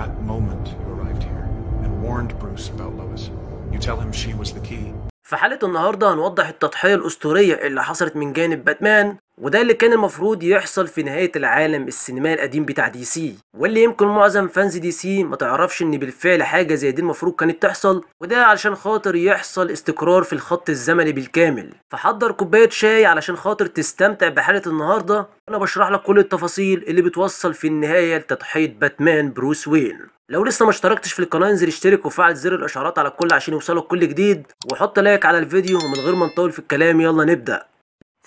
That moment you arrived here and warned Bruce about Lois. You tell him she was the key. في حلقة النهاردة هنوضح التضحية الأسطورية اللي حصلت من جانب باتمان وده اللي كان المفروض يحصل في نهاية العالم السينمائي القديم بتاع دي سي واللي يمكن معظم فانز دي سي ما تعرفش ان بالفعل حاجة زي دي المفروض كانت تحصل وده علشان خاطر يحصل استقرار في الخط الزمني بالكامل فحضر كوباية شاي علشان خاطر تستمتع بحالة النهاردة وانا بشرح لك كل التفاصيل اللي بتوصل في النهاية لتضحية باتمان بروس وين لو لسه ما اشتركتش في القناه انزل اشترك وفعل زر الاشعارات على الكل عشان يوصلك كل جديد وحط لايك على الفيديو ومن غير ما نطول في الكلام يلا نبدا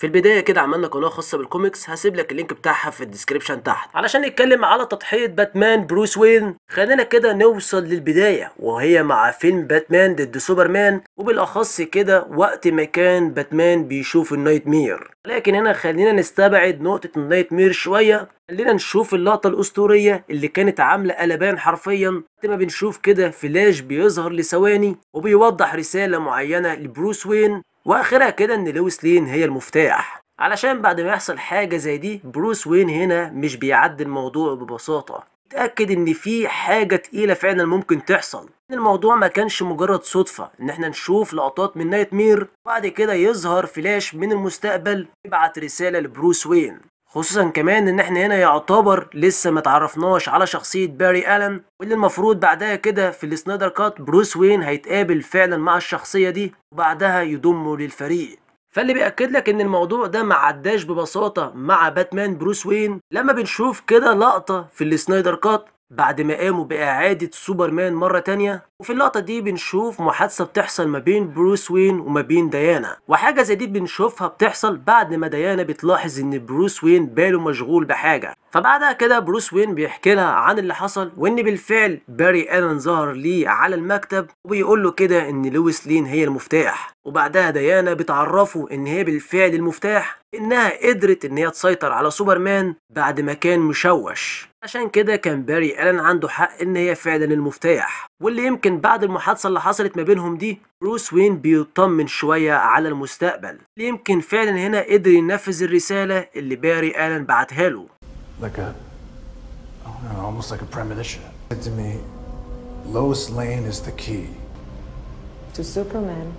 في البداية كده عملنا قناة خاصة بالكوميكس هسيب لك اللينك بتاعها في الديسكريبشن تحت علشان نتكلم على تضحية باتمان بروس وين خلينا كده نوصل للبداية وهي مع فيلم باتمان ضد سوبرمان وبالأخص كده وقت ما كان باتمان بيشوف النايت مير لكن هنا خلينا نستبعد نقطة النايت مير شوية خلينا نشوف اللقطة الأسطورية اللي كانت عاملة قلبان حرفيا وقت ما بنشوف كده فلاش بيظهر لثواني وبيوضح رسالة معينة لبروس وين واخرها كده ان لويس لين هي المفتاح علشان بعد ما يحصل حاجه زي دي بروس وين هنا مش بيعدي الموضوع ببساطه اتاكد ان في حاجه تقيله فعلا ممكن تحصل الموضوع ما كانش مجرد صدفه ان احنا نشوف لقطات من نايت مير بعد كده يظهر فلاش من المستقبل يبعت رساله لبروس وين خصوصا كمان ان احنا هنا يعتبر لسه ما تعرفناش على شخصيه باري الن واللي المفروض بعدها كده في السنايدر كات بروس وين هيتقابل فعلا مع الشخصيه دي وبعدها يضمه للفريق فاللي بيأكد لك ان الموضوع ده ما عداش ببساطة مع باتمان بروس وين لما بنشوف كده لقطة في السنايدر كات بعد ما قاموا بإعادة سوبرمان مرة تانية وفي اللقطة دي بنشوف محادثة بتحصل ما بين بروس وين وما بين ديانا وحاجة زي دي بنشوفها بتحصل بعد ما ديانا بتلاحظ ان بروس وين باله مشغول بحاجة فبعدها كده بروس وين بيحكي لها عن اللي حصل وان بالفعل باري ألان ظهر ليه على المكتب وبيقول له كده ان لويس لين هي المفتاح وبعدها ديانا بتعرفه ان هي بالفعل المفتاح إنها قدرت إن هي تسيطر على سوبرمان بعد ما كان مشوش عشان كده كان باري ألان عنده حق إن هي فعلا المفتاح واللي يمكن بعد المحادثة اللي حصلت ما بينهم دي بروس وين بيطمن شوية على المستقبل اللي يمكن فعلا هنا قدر ينفذ الرسالة اللي باري ألان بعتها له like a, Superman.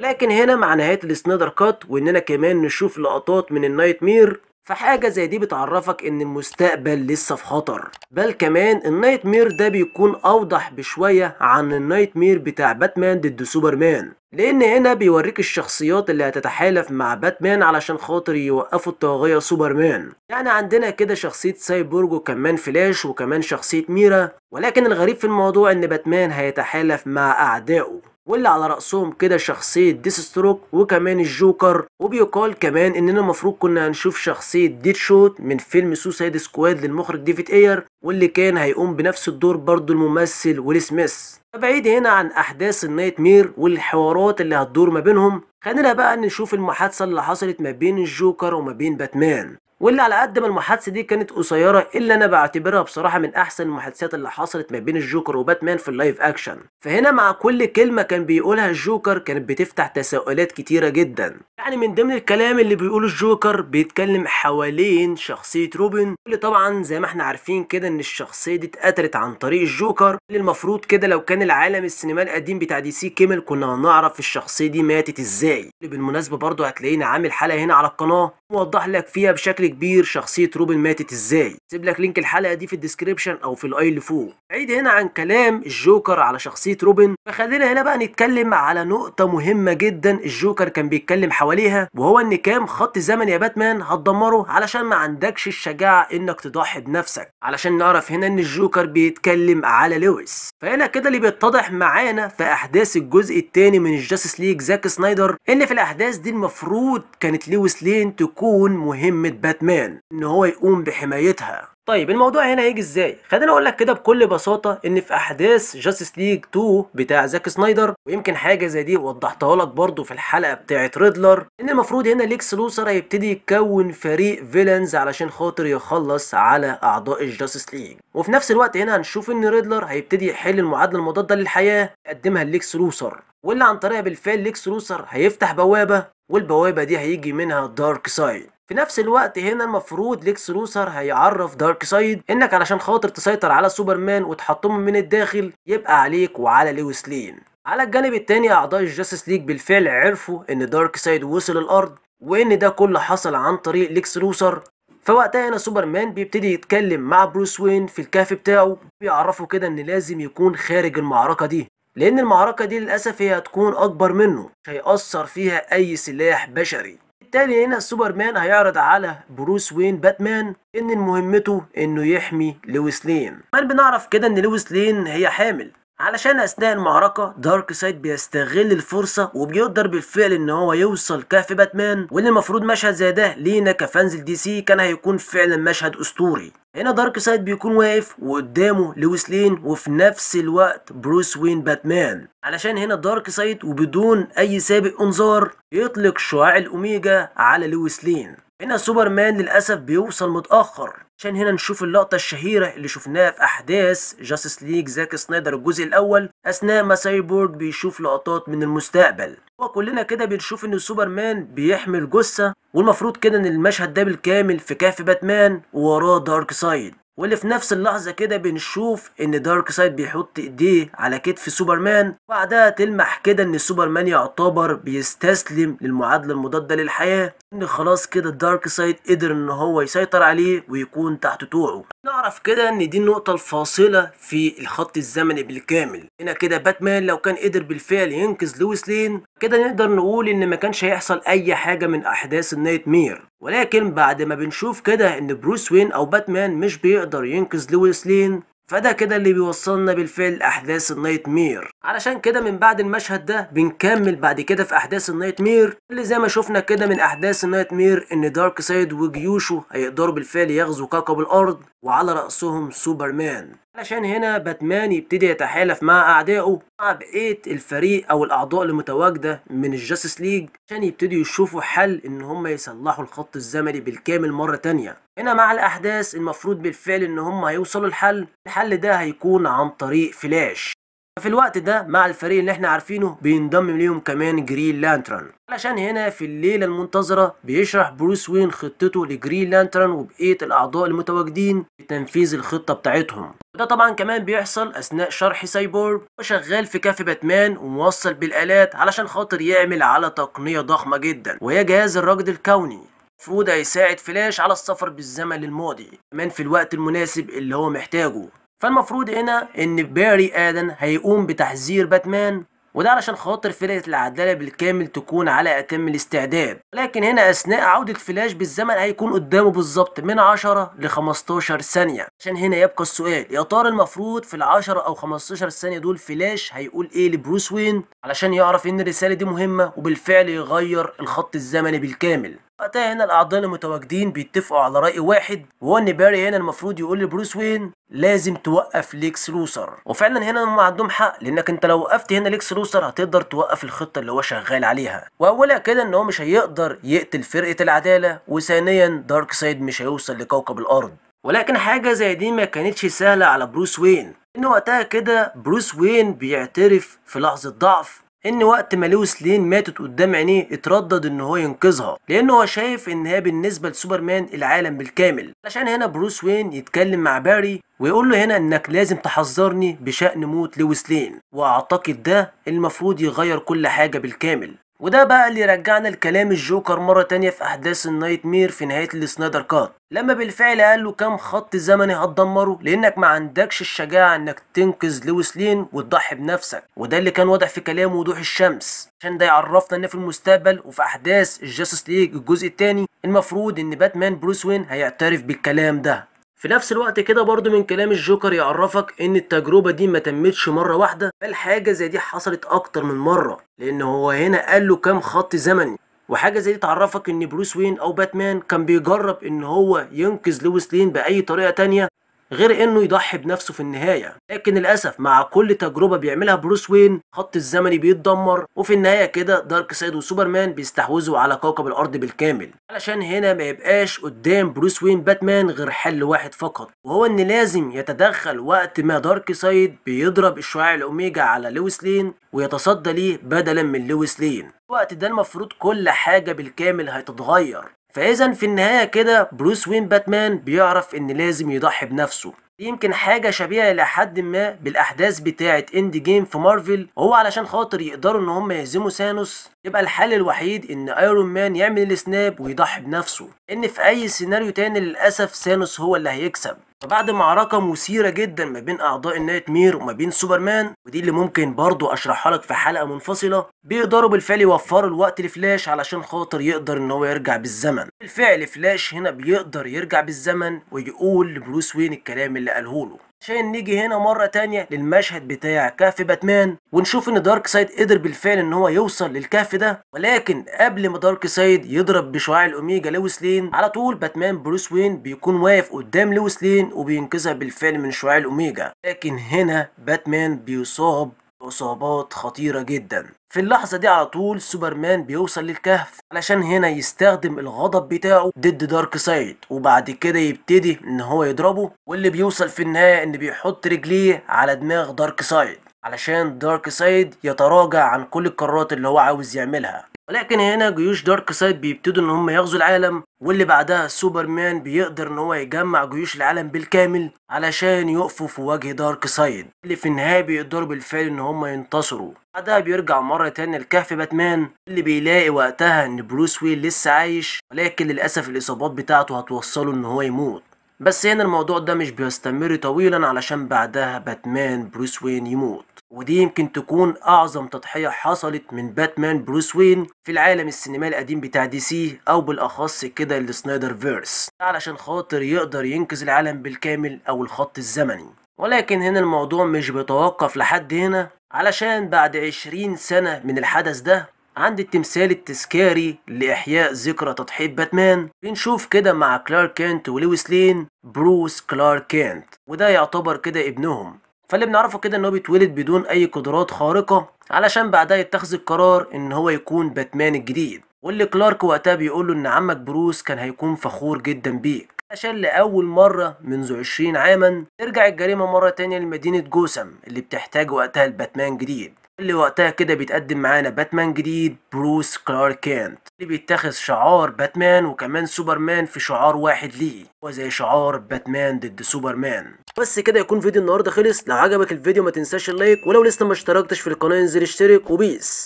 لكن هنا مع نهاية السنايدر كات وإننا كمان نشوف لقطات من النايت مير فحاجة زي دي بتعرفك ان المستقبل لسه في خطر بل كمان النايت مير ده بيكون اوضح بشوية عن النايت مير بتاع باتمان ضد سوبرمان لان هنا بيوريك الشخصيات اللي هتتحالف مع باتمان علشان خاطر يوقفوا الطاغية سوبرمان يعني عندنا كده شخصية سايبورج وكمان فلاش وكمان شخصية ميرا ولكن الغريب في الموضوع ان باتمان هيتحالف مع اعدائه واللي على رأسهم كده شخصية ديس ستروك وكمان الجوكر وبيقال كمان اننا المفروض كنا هنشوف شخصية ديت شوت من فيلم سوسايد سكواد للمخرج ديفيد اير واللي كان هيقوم بنفس الدور برضه الممثل ويل سميث فبعيد هنا عن احداث النايت مير والحوارات اللي هتدور ما بينهم خلينا بقى نشوف المحادثة اللي حصلت ما بين الجوكر وما بين باتمان واللي على قد ما المحادثه دي كانت قصيره الا انا بعتبرها بصراحه من احسن المحادثات اللي حصلت ما بين الجوكر وباتمان في اللايف اكشن فهنا مع كل كلمه كان بيقولها الجوكر كانت بتفتح تساؤلات كتيره جدا يعني من ضمن الكلام اللي بيقوله الجوكر بيتكلم حوالين شخصيه روبن اللي طبعا زي ما احنا عارفين كده ان الشخصيه دي اتقتلت عن طريق الجوكر اللي المفروض كده لو كان العالم السينما القديم بتاع دي سي كمل كنا هنعرف الشخصيه دي ماتت ازاي اللي بالمناسبه برضه هتلاقيني عامل حلقه هنا على القناه موضح لك فيها بشكل كبير شخصية روبن ماتت ازاي سيب لك لينك الحلقة دي في الديسكريبشن او في الاي اللي فوق بعيد هنا عن كلام الجوكر على شخصية روبن فخلينا هنا بقى نتكلم على نقطة مهمة جدا الجوكر كان بيتكلم حواليها وهو ان كام خط زمن يا باتمان هتدمره علشان ما عندكش الشجاعة انك تضحي بنفسك علشان نعرف هنا ان الجوكر بيتكلم على لويس فهنا كده اللي بيتضح معانا في احداث الجزء الثاني من الجاسس ليج زاك سنايدر ان في الاحداث دي المفروض كانت لويس لين تكون تكون مهمة باتمان ان هو يقوم بحمايتها طيب الموضوع هنا هيجي ازاي خليني اقول لك كده بكل بساطه ان في احداث جاستس ليج 2 بتاع زاك سنايدر ويمكن حاجه زي دي وضحتها لك برضو في الحلقه بتاعه ريدلر ان المفروض هنا ليكس لوثر هيبتدي يكون فريق فيلنز علشان خاطر يخلص على اعضاء الجاستس ليج وفي نفس الوقت هنا هنشوف ان ريدلر هيبتدي يحل المعادله المضاده للحياه يقدمها ليكس لوثر واللي عن طريقها بالفعل ليكس لوثر هيفتح بوابه والبوابة دي هيجي منها دارك سايد في نفس الوقت هنا المفروض ليكس لوثر هيعرف دارك سايد انك علشان خاطر تسيطر على سوبرمان وتحطمه من الداخل يبقى عليك وعلى لويس لين على الجانب الثاني اعضاء الجاستس ليج بالفعل عرفوا ان دارك سايد وصل الارض وان ده كله حصل عن طريق ليكس لوثر فوقتها هنا سوبرمان بيبتدي يتكلم مع بروس وين في الكهف بتاعه بيعرفه كده ان لازم يكون خارج المعركة دي لأن المعركة دي للأسف هي هتكون أكبر منه مش هيأثر فيها أي سلاح بشري بالتالي هنا سوبرمان هيعرض على بروس وين باتمان ان مهمته انه يحمي لويس لين بل طيب بنعرف كده ان لويس لين هي حامل علشان اثناء المعركه دارك سايد بيستغل الفرصه وبيقدر بالفعل ان هو يوصل كهف باتمان واللي المفروض مشهد زي ده لينا كفانز دي سي كان هيكون فعلا مشهد اسطوري هنا دارك سايد بيكون واقف وقدامه لويس لين وفي نفس الوقت بروس وين باتمان علشان هنا دارك سايد وبدون اي سابق انذار يطلق شعاع الاوميجا على لويس لين هنا سوبرمان للاسف بيوصل متاخر عشان هنا نشوف اللقطة الشهيرة اللي شفناها في أحداث جاستس ليج زاك سنايدر الجزء الأول أثناء ما سايبورغ بيشوف لقطات من المستقبل وكلنا كده بنشوف إن سوبرمان بيحمل جثة والمفروض كده إن المشهد ده بالكامل في كهف باتمان ووراه دارك سايد واللي في نفس اللحظة كده بنشوف ان دارك سايد بيحط ايديه على كتف سوبرمان وبعدها تلمح كده ان سوبرمان يعتبر بيستسلم للمعادلة المضادة للحياة ان خلاص كده الدارك سايد قدر ان هو يسيطر عليه ويكون تحت طوعه نعرف كده ان دي النقطة الفاصلة في الخط الزمني بالكامل هنا كده باتمان لو كان قدر بالفعل ينقذ لويس لين كده نقدر نقول ان ما كانش هيحصل اي حاجة من احداث النايت مير ولكن بعد ما بنشوف كده ان بروس وين او باتمان مش بيقدر ينقذ لويس لين فده كده اللي بيوصلنا بالفعل احداث النايت مير علشان كده من بعد المشهد ده بنكمل بعد كده في احداث النايت مير اللي زي ما شفنا كده من احداث النايت مير ان دارك سايد وجيوشه هيقدروا بالفعل يغزوا كوكب الارض وعلى رأسهم سوبرمان علشان هنا باتمان يبتدي يتحالف مع أعدائه مع بقية الفريق أو الأعضاء المتواجدة من الجاسس ليج عشان يبتدوا يشوفوا حل إن هم يصلحوا الخط الزمني بالكامل مرة تانية هنا مع الأحداث المفروض بالفعل إن هم هيوصلوا لحل الحل ده هيكون عن طريق فلاش في الوقت ده مع الفريق اللي احنا عارفينه بينضم ليهم كمان جرين لانترن علشان هنا في الليلة المنتظرة بيشرح بروس وين خطته لجرين لانترن وبقية الأعضاء المتواجدين لتنفيذ الخطة بتاعتهم وده طبعا كمان بيحصل أثناء شرح سايبورغ وشغال في كافي باتمان وموصل بالآلات علشان خاطر يعمل على تقنية ضخمة جدا وهي جهاز الرجل الكوني المفروض هيساعد فلاش على السفر بالزمن الماضي كمان في الوقت المناسب اللي هو محتاجه فالمفروض هنا ان باري ادن هيقوم بتحذير باتمان وده علشان خاطر فرقة العدالة بالكامل تكون على أتم الاستعداد لكن هنا أثناء عودة فلاش بالزمن هيكون قدامه بالظبط من 10 ل 15 ثانية عشان هنا يبقى السؤال يا ترى المفروض في ال 10 أو 15 ثانية دول فلاش هيقول إيه لبروس وين علشان يعرف إن الرسالة دي مهمة وبالفعل يغير الخط الزمني بالكامل وقتها هنا الاعضاء المتواجدين بيتفقوا على راي واحد وهو ان باري هنا المفروض يقول لبروس وين لازم توقف ليكس لوسر وفعلا هنا هم عندهم حق لانك انت لو وقفت هنا ليكس لوسر هتقدر توقف الخطه اللي هو شغال عليها واولا كده ان هو مش هيقدر يقتل فرقه العداله وثانيا دارك سايد مش هيوصل لكوكب الارض ولكن حاجه زي دي ما كانتش سهله على بروس وين ان وقتها كده بروس وين بيعترف في لحظه ضعف ان وقت ما لويس لين ماتت قدام عينيه اتردد ان هو ينقذها لانه هو شايف ان هي بالنسبه لسوبرمان العالم بالكامل علشان هنا بروس وين يتكلم مع باري ويقول له هنا انك لازم تحذرني بشأن موت لويس لين واعتقد ده المفروض يغير كل حاجة بالكامل وده بقى اللي رجعنا لكلام الجوكر مرة تانية في أحداث النايت مير في نهاية السنايدر كات لما بالفعل قال له كم خط زمني هتدمره لأنك ما عندكش الشجاعة إنك تنقذ لويس لين وتضحي بنفسك وده اللي كان واضح في كلام وضوح الشمس عشان ده يعرفنا إن في المستقبل وفي أحداث الجاستس ليج الجزء الثاني المفروض إن باتمان بروس وين هيعترف بالكلام ده في نفس الوقت كده برضو من كلام الجوكر يعرفك ان التجربة دي ما تمتش مرة واحدة بل حاجة زي دي حصلت اكتر من مرة لان هو هنا قال له كام خط زمني وحاجه زي دي تعرفك ان بروس وين او باتمان كان بيجرب ان هو ينقذ لويس لين باي طريقه تانية غير انه يضحي بنفسه في النهايه لكن للاسف مع كل تجربه بيعملها بروس وين خط الزمني بيتدمر وفي النهايه كده دارك سايد وسوبرمان بيستحوذوا على كوكب الارض بالكامل علشان هنا ما يبقاش قدام بروس وين باتمان غير حل واحد فقط وهو ان لازم يتدخل وقت ما دارك سايد بيضرب الشعاع الاوميجا على لويس لين ويتصدى ليه بدلا من لويس لين الوقت ده المفروض كل حاجه بالكامل هتتغير فاذا في النهايه كده بروس وين باتمان بيعرف ان لازم يضحي بنفسه يمكن حاجة شبيهة إلى حد ما بالأحداث بتاعة إند جيم في مارفل هو علشان خاطر يقدروا إن هم يهزموا سانوس يبقى الحل الوحيد إن أيرون مان يعمل السناب ويضحي بنفسه إن في أي سيناريو تاني للأسف سانوس هو اللي هيكسب فبعد معركة مثيرة جدا ما بين أعضاء النايت مير وما بين سوبرمان ودي اللي ممكن برضو أشرحها لك في حلقة منفصلة بيقدروا بالفعل يوفروا الوقت لفلاش علشان خاطر يقدر إن هو يرجع بالزمن بالفعل فلاش هنا بيقدر يرجع بالزمن ويقول لبروس وين الكلام اللي قاله له عشان نيجي هنا مرة تانية للمشهد بتاع كهف باتمان ونشوف ان دارك سايد قدر بالفعل ان هو يوصل للكهف ده ولكن قبل ما دارك سايد يضرب بشعاع الاوميجا لويس لين على طول باتمان بروس وين بيكون واقف قدام لويس لين وبينقذها بالفعل من شعاع الاوميجا لكن هنا باتمان بيصاب إصابات خطيرة جدا في اللحظة دي على طول سوبرمان بيوصل للكهف علشان هنا يستخدم الغضب بتاعه ضد دارك سايد وبعد كده يبتدي ان هو يضربه واللي بيوصل في النهاية ان بيحط رجليه على دماغ دارك سايد علشان دارك سايد يتراجع عن كل القرارات اللي هو عاوز يعملها ولكن هنا جيوش دارك سايد بيبتدوا ان هم يغزوا العالم واللي بعدها سوبرمان بيقدر ان هو يجمع جيوش العالم بالكامل علشان يقفوا في وجه دارك سايد اللي في النهاية بيقدروا بالفعل ان هم ينتصروا بعدها بيرجع مرة تانية لكهف باتمان اللي بيلاقي وقتها ان بروس ويل لسه عايش ولكن للأسف الإصابات بتاعته هتوصله ان هو يموت بس هنا الموضوع ده مش بيستمر طويلا علشان بعدها باتمان بروس وين يموت ودي يمكن تكون اعظم تضحية حصلت من باتمان بروس وين في العالم السينمائي القديم بتاع دي سي او بالاخص كده السنايدر فيرس علشان خاطر يقدر ينقذ العالم بالكامل او الخط الزمني ولكن هنا الموضوع مش بيتوقف لحد هنا علشان بعد 20 سنة من الحدث ده عند التمثال التذكاري لإحياء ذكرى تضحية باتمان بنشوف كده مع كلارك كينت ولويس لين بروس كلارك كينت وده يعتبر كده ابنهم فاللي بنعرفه كده ان هو بيتولد بدون اي قدرات خارقة علشان بعدها يتخذ القرار ان هو يكون باتمان الجديد واللي كلارك وقتها بيقوله ان عمك بروس كان هيكون فخور جدا بيك عشان لأول مرة منذ 20 عاما ترجع الجريمة مرة تانية لمدينة جوسم اللي بتحتاج وقتها الباتمان جديد اللي وقتها كده بيتقدم معانا باتمان جديد بروس كلارك كانت اللي بيتخذ شعار باتمان وكمان سوبرمان في شعار واحد ليه وزي شعار باتمان ضد سوبرمان بس كده يكون فيديو النهارده خلص لو عجبك الفيديو ما تنساش اللايك ولو لسه ما اشتركتش في القناه انزل اشترك وبيس